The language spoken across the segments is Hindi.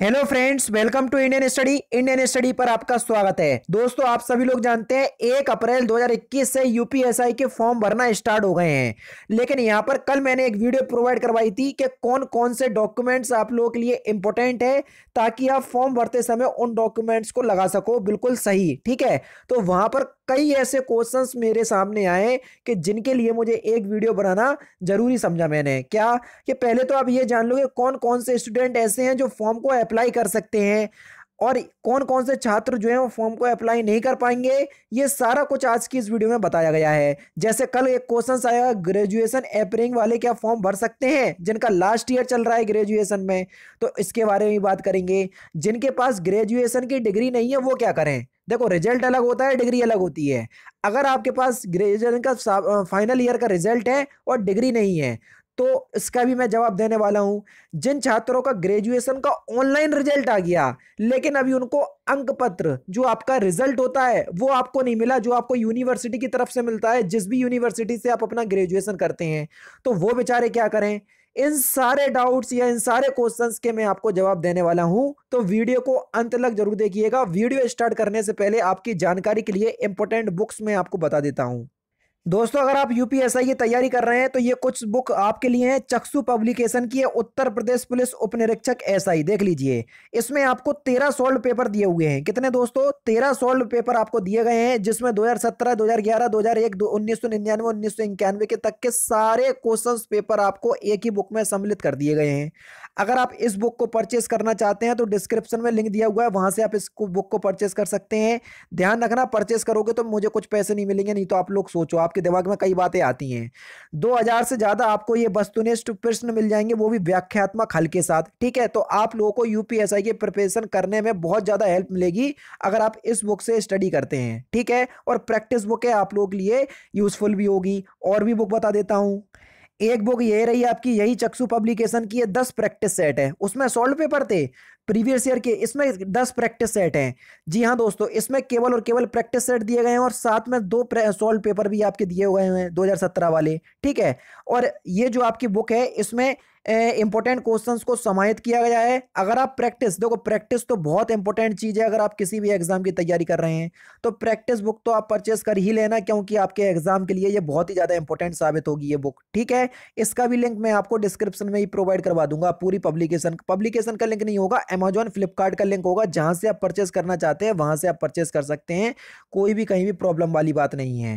hello friends welcome to Indian study Indian study पर आपका स्वागत है दोस्तों आप सभी लोग जानते हैं एक अप्रैल 2021 से यूपीएसआई के फॉर्म भरना स्टार्ट हो गए हैं लेकिन यहां पर कल मैंने एक वीडियो प्रोवाइड करवाई थी कि कौन कौन से डॉक्यूमेंट्स आप लोगों के लिए इंपॉर्टेंट है ताकि आप फॉर्म भरते समय उन डॉक्यूमेंट्स को लगा सको बिल्कुल सही ठीक है तो वहां पर कई ऐसे क्वेश्चंस मेरे सामने आए कि जिनके लिए मुझे एक वीडियो बनाना जरूरी समझा मैंने क्या कि पहले तो आप ये जान कि कौन कौन से स्टूडेंट ऐसे हैं जो फॉर्म को अप्लाई कर सकते हैं और कौन कौन से छात्र जो हैं वो फॉर्म को अप्लाई नहीं कर पाएंगे ये सारा कुछ आज की इस वीडियो में बताया गया है जैसे कल एक क्वेश्चन आया ग्रेजुएशन एपरिंग वाले क्या फॉर्म भर सकते हैं जिनका लास्ट ईयर चल रहा है ग्रेजुएशन में तो इसके बारे में बात करेंगे जिनके पास ग्रेजुएशन की डिग्री नहीं है वो क्या करें देखो रिजल्ट अलग होता है डिग्री अलग होती है अगर आपके पास ग्रेजुएशन का फाइनल ईयर का रिजल्ट है और डिग्री नहीं है तो इसका भी मैं जवाब देने वाला हूँ जिन छात्रों का ग्रेजुएशन का ऑनलाइन रिजल्ट आ गया लेकिन अभी उनको अंक पत्र जो आपका रिजल्ट होता है वो आपको नहीं मिला जो आपको यूनिवर्सिटी की तरफ से मिलता है जिस भी यूनिवर्सिटी से आप अपना ग्रेजुएशन करते हैं तो वो बेचारे क्या करें इन सारे डाउट्स या इन सारे क्वेश्चंस के मैं आपको जवाब देने वाला हूं तो वीडियो को अंत तक जरूर देखिएगा वीडियो स्टार्ट करने से पहले आपकी जानकारी के लिए इंपॉर्टेंट बुक्स मैं आपको बता देता हूं दोस्तों अगर आप यूपीएसआई की तैयारी कर रहे हैं तो ये कुछ बुक आपके लिए है चक्सु पब्लिकेशन की है उत्तर प्रदेश पुलिस उप निरीक्षक एसआई देख लीजिए इसमें आपको तेरह सोल्ड पेपर दिए हुए हैं कितने दोस्तों तेरह सोल्ड पेपर आपको दिए गए हैं जिसमें 2017, 2011, 2001, 1999, 1991 के तक के सारे क्वेश्चन पेपर आपको एक ही बुक में सम्मिलित कर दिए गए हैं अगर आप इस बुक को परचेस करना चाहते हैं तो डिस्क्रिप्शन में लिंक दिया हुआ है वहां से आप इस बुक को परचेस कर सकते हैं ध्यान रखना परचेस करोगे तो मुझे कुछ पैसे नहीं मिलेंगे नहीं तो आप लोग सोचो आपके दिमाग में कई बातें आती हैं 2000 से ज़्यादा आपको ये वस्तुनिष्ठ प्रश्न मिल जाएंगे वो भी व्याख्यात्मक हल के साथ ठीक है तो आप लोगों को यूपीएसआई के प्रिपरेशन करने में बहुत ज़्यादा हेल्प मिलेगी अगर आप इस बुक से स्टडी करते हैं ठीक है और प्रैक्टिस बुक है आप लोगों के लिए यूज़फुल भी होगी और भी बुक बता देता हूँ एक बुक ये रही आपकी यही चक्षु पब्लिकेशन की है दस प्रैक्टिस सेट है उसमें सोल्ड पेपर थे प्रीवियस ईयर के इसमें दस प्रैक्टिस सेट हैं जी हाँ दोस्तों इसमें केवल और केवल प्रैक्टिस सेट दिए गए हैं और साथ में दो सोल्ड पेपर भी आपके दिए हुए हैं सत्रह वाले ठीक है और ये जो आपकी बुक है इसमें इंपॉर्टेंट क्वेश्चंस को समाहित किया गया है अगर आप प्रैक्टिस देखो प्रैक्टिस तो बहुत इंपॉर्टेंट चीज़ है अगर आप किसी भी एग्जाम की तैयारी कर रहे हैं तो प्रैक्टिस बुक तो आप परचेस कर ही लेना क्योंकि आपके एग्जाम के लिए ये बहुत ही ज़्यादा इंपॉर्टेंट साबित होगी ये बुक ठीक है इसका भी लिंक मैं आपको डिस्क्रिप्शन में ही प्रोवाइड करवा दूंगा पूरी पब्लिकेशन पब्लिकेशन का लिंक नहीं होगा एमेज़ॉन फ्लिपकार्ट का लिंक होगा जहाँ से आप परचेस करना चाहते हैं वहाँ से आप परचेस कर सकते हैं कोई भी कहीं भी प्रॉब्लम वाली बात नहीं है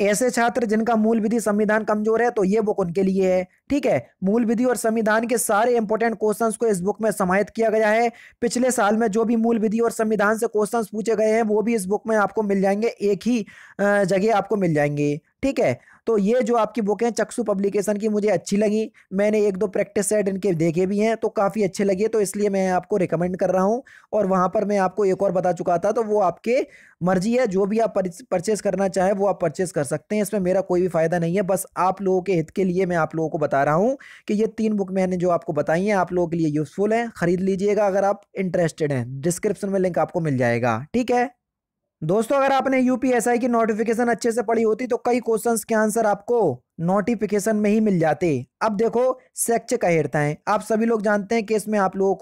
ऐसे छात्र जिनका मूल विधि संविधान कमजोर है तो ये बुक उनके लिए है ठीक है मूल विधि और संविधान के सारे इंपॉर्टेंट क्वेश्चंस को इस बुक में समाहित किया गया है पिछले साल में जो भी मूल विधि और संविधान से क्वेश्चंस पूछे गए हैं वो भी इस बुक में आपको मिल जाएंगे एक ही जगह आपको मिल जाएंगे ठीक है तो ये जो आपकी बुक है चक्षु पब्लिकेशन की मुझे अच्छी लगी मैंने एक दो प्रैक्टिस सेट इनके देखे भी हैं तो काफ़ी अच्छे लगे तो इसलिए मैं आपको रिकमेंड कर रहा हूँ और वहाँ पर मैं आपको एक और बता चुका था तो वो आपके मर्जी है जो भी आप परचेस करना चाहें वो आप परचेस कर सकते हैं इसमें मेरा कोई भी फ़ायदा नहीं है बस आप लोगों के हित के लिए मैं आप लोगों को बता रहा हूँ कि ये तीन बुक मैंने जो आपको बताई हैं आप लोगों के लिए यूज़फुल हैं ख़रीद लीजिएगा अगर आप इंटरेस्टेड हैं डिस्क्रिप्शन में लिंक आपको मिल जाएगा ठीक है दोस्तों अगर आपने यूपीएसआई की नोटिफिकेशन अच्छे से पढ़ी होती तो कई क्वेश्चंस के आंसर आपको नोटिफिकेशन में ही मिल जाते अब देखो शैक्षिक है आप सभी लोग जानते हैं कि इसमें आप लोगों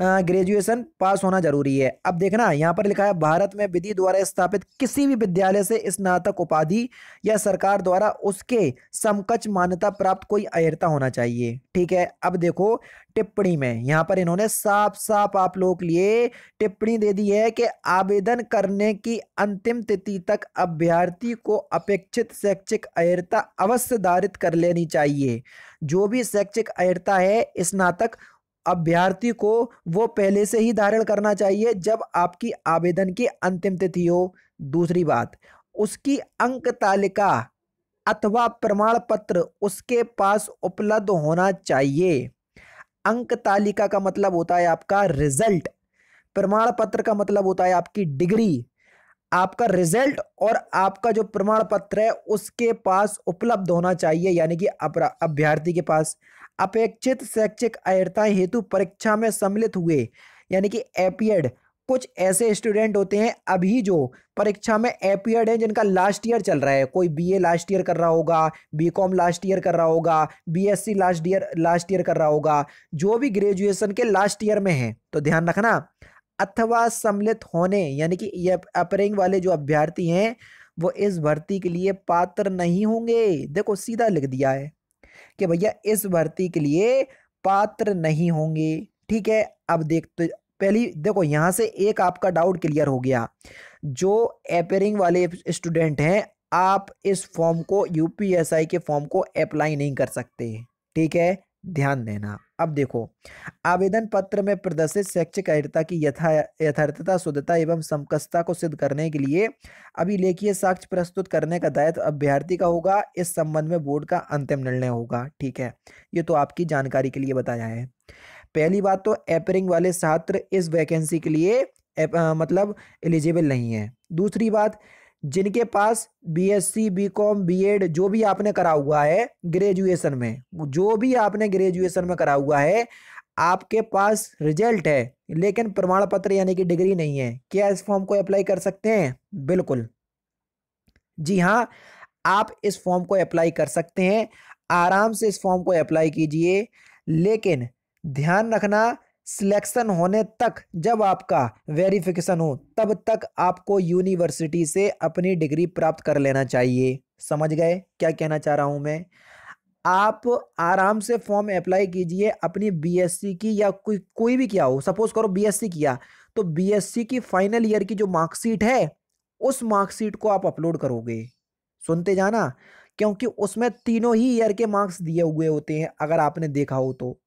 को ग्रेजुएशन पास होना जरूरी है अब देखना यहाँ पर लिखा है भारत में विधि द्वारा स्थापित किसी भी विद्यालय से स्नातक उपाधि या सरकार द्वारा उसके समकक्ष मान्यता प्राप्त कोई अहिरता होना चाहिए ठीक है अब देखो टिप्पणी में यहाँ पर इन्होंने साफ साफ आप लोगों के लिए टिप्पणी दे दी है कि आवेदन करने की अंतिम तिथि तक अभ्यर्थी को अपेक्षित शैक्षिक अहिरता अवश्य धारित कर लेनी चाहिए जो भी शैक्षिक अयरता है स्नातक अभ्यर्थी को वो पहले से ही धारण करना चाहिए जब आपकी आवेदन की अंतिम तिथि हो दूसरी बात उसकी अंक तालिका अथवा प्रमाण पत्र उसके पास उपलब्ध होना चाहिए अंक तालिका का मतलब होता है आपका रिजल्ट प्रमाण पत्र का मतलब होता है आपकी डिग्री आपका रिजल्ट और आपका जो प्रमाण पत्र है उसके पास उपलब्ध होना चाहिए यानी कि अभ्यर्थी के पास अपेक्षित शैक्षिक अयरता हेतु परीक्षा में सम्मिलित हुए यानी कि एपियड कुछ ऐसे स्टूडेंट होते हैं अभी जो परीक्षा में एपियड हैं जिनका लास्ट ईयर चल रहा है कोई बीए लास्ट ईयर कर रहा होगा बीकॉम लास्ट ईयर कर रहा होगा BSc last year last year कर रहा होगा जो भी ग्रेजुएशन के लास्ट ईयर में है तो ध्यान रखना अथवा सम्मिलित होने यानी कि ये अपरिंग वाले जो अभ्यर्थी हैं वो इस भर्ती के लिए पात्र नहीं होंगे देखो सीधा लिख दिया है कि भैया इस भर्ती के लिए पात्र नहीं होंगे ठीक है अब देखते तो पहली देखो यहाँ से एक आपका डाउट क्लियर हो गया जो अपेयरिंग वाले स्टूडेंट हैं आप इस फॉर्म को यूपीएसआई के फॉर्म को अप्लाई नहीं कर सकते ठीक है ध्यान देना अब देखो आवेदन पत्र में प्रदर्शित शैक्षिक अहिता की यथा यथार्थता शुद्धता एवं समकस्ता को सिद्ध करने के लिए अभिलेखीय साक्ष्य प्रस्तुत करने का दायित्व तो अभ्यर्थी का होगा इस संबंध में बोर्ड का अंतिम निर्णय होगा ठीक है ये तो आपकी जानकारी के लिए बताया है पहली बात तो एपरिंग वाले छात्र इस वैकेंसी के लिए आ, मतलब एलिजिबल नहीं है दूसरी बात जिनके पास बीएससी, बीकॉम, बीएड जो भी आपने करा हुआ है ग्रेजुएशन में जो भी आपने ग्रेजुएशन में करा हुआ है आपके पास रिजल्ट है लेकिन प्रमाण पत्र यानी कि डिग्री नहीं है क्या इस फॉर्म को अप्लाई कर सकते हैं बिल्कुल जी हाँ आप इस फॉर्म को अप्लाई कर सकते हैं आराम से इस फॉर्म को अप्लाई कीजिए लेकिन ध्यान रखना सिलेक्शन होने तक जब आपका वेरिफिकेशन हो तब तक आपको यूनिवर्सिटी से अपनी डिग्री प्राप्त कर लेना चाहिए समझ गए क्या कहना चाह रहा हूँ मैं आप आराम से फॉर्म अप्लाई कीजिए अपनी बीएससी की या कोई कोई भी किया हो सपोज करो बीएससी किया तो बीएससी की फाइनल ईयर की जो मार्कशीट है उस मार्कशीट को आप अपलोड करोगे सुनते जाना क्योंकि उसमें तीनों ही ईयर के मार्क्स दिए हुए होते हैं अगर आपने देखा हो तो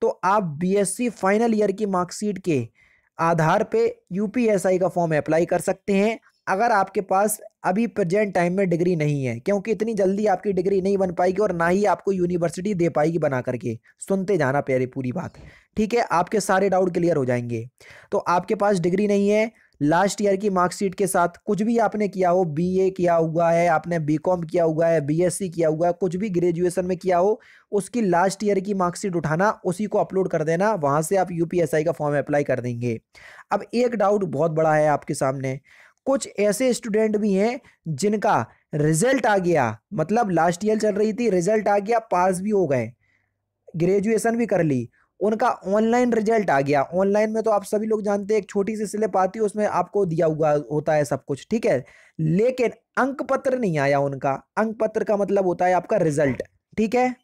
तो आप बीएससी फाइनल ईयर की मार्कशीट के आधार पे यूपीएसआई का फॉर्म अप्लाई कर सकते हैं अगर आपके पास अभी प्रेजेंट टाइम में डिग्री नहीं है क्योंकि इतनी जल्दी आपकी डिग्री नहीं बन पाएगी और ना ही आपको यूनिवर्सिटी दे पाएगी बना करके सुनते जाना प्यारे पूरी बात ठीक है आपके सारे डाउट क्लियर हो जाएंगे तो आपके पास डिग्री नहीं है लास्ट ईयर की मार्कशीट के साथ कुछ भी आपने किया हो बीए किया हुआ है आपने बीकॉम किया हुआ है बीएससी किया हुआ है कुछ भी ग्रेजुएशन में किया हो उसकी लास्ट ईयर की मार्कशीट उठाना उसी को अपलोड कर देना वहां से आप यूपीएसआई का फॉर्म अप्लाई कर देंगे अब एक डाउट बहुत बड़ा है आपके सामने कुछ ऐसे स्टूडेंट भी हैं जिनका रिजल्ट आ गया मतलब लास्ट ईयर चल रही थी रिजल्ट आ गया पास भी हो गए ग्रेजुएशन भी कर ली उनका ऑनलाइन रिजल्ट आ गया ऑनलाइन में तो आप सभी लोग जानते हैं एक छोटी सी स्लिप आती है उसमें आपको दिया हुआ होता है सब कुछ ठीक है लेकिन अंक पत्र नहीं आया उनका अंक पत्र का मतलब होता है आपका रिजल्ट ठीक है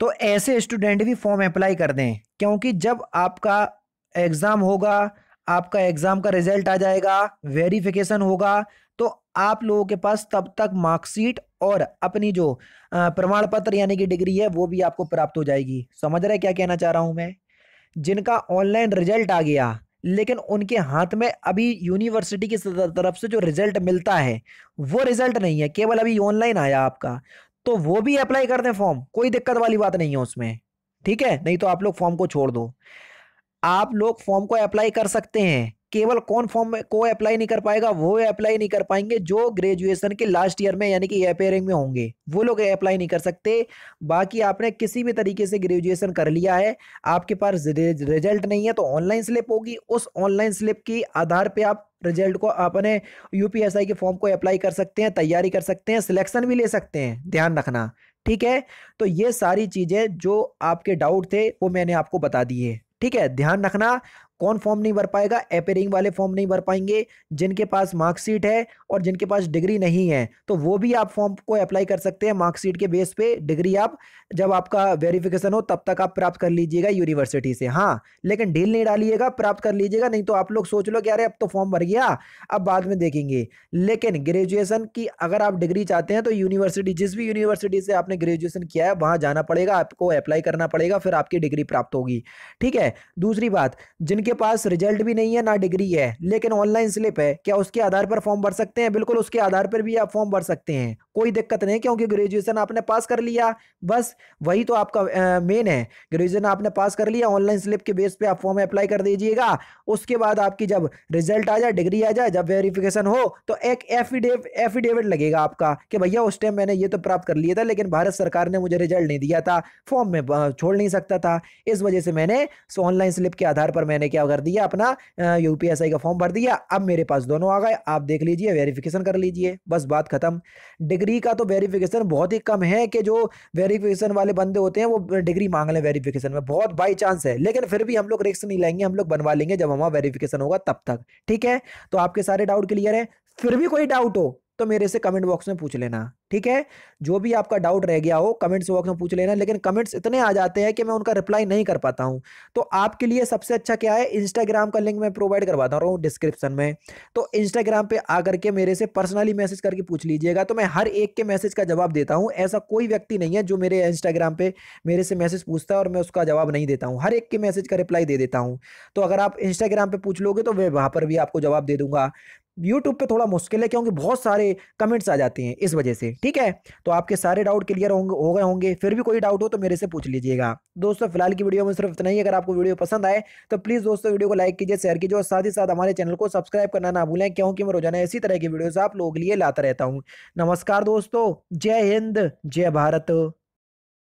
तो ऐसे स्टूडेंट भी फॉर्म अप्लाई कर दें क्योंकि जब आपका एग्ज़ाम होगा आपका एग्ज़ाम का रिजल्ट आ जाएगा वेरिफिकेशन होगा आप लोगों के पास तब तक मार्कशीट और अपनी जो प्रमाण पत्र यानी कि डिग्री है वो भी आपको प्राप्त हो जाएगी समझ रहे क्या कहना चाह रहा हूँ मैं जिनका ऑनलाइन रिजल्ट आ गया लेकिन उनके हाथ में अभी यूनिवर्सिटी की तरफ से जो रिजल्ट मिलता है वो रिजल्ट नहीं है केवल अभी ऑनलाइन आया आपका तो वो भी अप्लाई कर दें फॉर्म कोई दिक्कत वाली बात नहीं है उसमें ठीक है नहीं तो आप लोग फॉर्म को छोड़ दो आप लोग फॉर्म को अप्लाई कर सकते हैं केवल कौन फॉर्म को अप्लाई नहीं कर पाएगा वो अप्लाई नहीं कर पाएंगे जो ग्रेजुएशन के लास्ट ईयर में यानी कि अपेयरिंग में होंगे वो लोग अप्लाई नहीं कर सकते बाकी आपने किसी भी तरीके से ग्रेजुएशन कर लिया है आपके पास रिजल्ट नहीं है तो ऑनलाइन स्लिप होगी उस ऑनलाइन स्लिप के आधार पर आप रिजल्ट को अपने यूपीएसआई के फॉर्म को अप्लाई कर सकते हैं तैयारी कर सकते हैं सिलेक्शन भी ले सकते हैं ध्यान रखना ठीक है तो ये सारी चीज़ें जो आपके डाउट थे वो मैंने आपको बता दिए ठीक है ध्यान रखना कौन फॉर्म नहीं भर पाएगा अपेयरिंग वाले फॉर्म नहीं भर पाएंगे जिनके पास मार्कशीट है और जिनके पास डिग्री नहीं है तो वो भी आप फॉर्म को अप्लाई कर सकते हैं मार्कशीट के बेस पे डिग्री आप जब आपका वेरिफिकेशन हो तब तक आप प्राप्त कर लीजिएगा यूनिवर्सिटी से हाँ लेकिन ढील नहीं डालिएगा प्राप्त कर लीजिएगा नहीं तो आप लोग सोच लो कि अरे अब तो फॉर्म भर गया अब बाद में देखेंगे लेकिन ग्रेजुएशन की अगर आप डिग्री चाहते हैं तो यूनिवर्सिटी जिस भी यूनिवर्सिटी से आपने ग्रेजुएशन किया है वहाँ जाना पड़ेगा आपको अप्लाई करना पड़ेगा फिर आपकी डिग्री प्राप्त होगी ठीक है दूसरी बात जिन जिनके पास रिजल्ट भी नहीं है ना डिग्री है लेकिन ऑनलाइन स्लिप है क्या उसके आधार पर फॉर्म भर सकते हैं बिल्कुल उसके आधार पर भी आप फॉर्म भर सकते हैं कोई दिक्कत नहीं क्योंकि ग्रेजुएशन आपने पास कर लिया बस वही तो आपका मेन है ग्रेजुएशन आपने पास कर लिया ऑनलाइन स्लिप के बेस पे आप फॉर्म अप्लाई कर दीजिएगा उसके बाद आपकी जब रिजल्ट आ जाए डिग्री आ जाए जब वेरिफिकेशन हो तो एक एफिडेविट लगेगा आपका कि भैया उस टाइम मैंने ये तो प्राप्त कर लिया था लेकिन भारत सरकार ने मुझे रिजल्ट नहीं दिया था फॉर्म में छोड़ नहीं सकता था इस वजह से मैंने ऑनलाइन स्लिप के आधार पर मैंने क्या कर दिया अपना यूपीएसआई का फॉर्म भर दिया अब मेरे पास दोनों आ गए आप देख लीजिए वेरिफिकेशन कर लीजिए बस बात खत्म डिग्री का तो वेरिफिकेशन बहुत ही कम है कि जो वेरिफिकेशन वाले बंदे होते हैं वो डिग्री मांग लें वेरिफिकेशन में बहुत बाई चांस है लेकिन फिर भी हम लोग रिस्क नहीं लेंगे हम लोग बनवा लेंगे जब हमारा वेरिफिकेशन होगा तब तक ठीक है तो आपके सारे डाउट क्लियर है फिर भी कोई डाउट हो तो मेरे से कमेंट बॉक्स में पूछ लेना ठीक है जो भी आपका डाउट रह गया हो कमेंट्स बॉक्स में पूछ लेना लेकिन कमेंट्स इतने आ जाते हैं कि मैं उनका रिप्लाई नहीं कर पाता हूँ तो आपके लिए सबसे अच्छा क्या है इंस्टाग्राम का लिंक मैं प्रोवाइड करवाता हूँ डिस्क्रिप्शन में तो इंस्टाग्राम पर आकर के मेरे से पर्सनली मैसेज करके पूछ लीजिएगा तो मैं हर एक के मैसेज का जवाब देता हूँ ऐसा कोई व्यक्ति नहीं है जो मेरे इंस्टाग्राम पर मेरे से मैसेज पूछता है और मैं उसका जवाब नहीं देता हूँ हर एक के मैसेज का रिप्लाई दे देता हूँ तो अगर आप इंस्टाग्राम पर पूछ लोगे तो मैं वहाँ पर भी आपको जवाब दे दूंगा यूट्यूब पे थोड़ा मुश्किल है क्योंकि बहुत सारे कमेंट्स आ जाते हैं इस वजह से ठीक है तो आपके सारे डाउट क्लियर होंगे हो गए होंगे फिर भी कोई डाउट हो तो मेरे से पूछ लीजिएगा दोस्तों फिलहाल की वीडियो में सिर्फ इतना ही अगर आपको वीडियो पसंद आए तो प्लीज़ दोस्तों वीडियो को लाइक कीजिए शेयर कीजिए और साथ ही साथ हमारे चैनल को सब्सक्राइब करना ना भूलें क्योंकि मैं रोजाना इसी तरह की वीडियोज़ आप लोगों के लिए लाता रहता हूँ नमस्कार दोस्तों जय हिंद जय भारत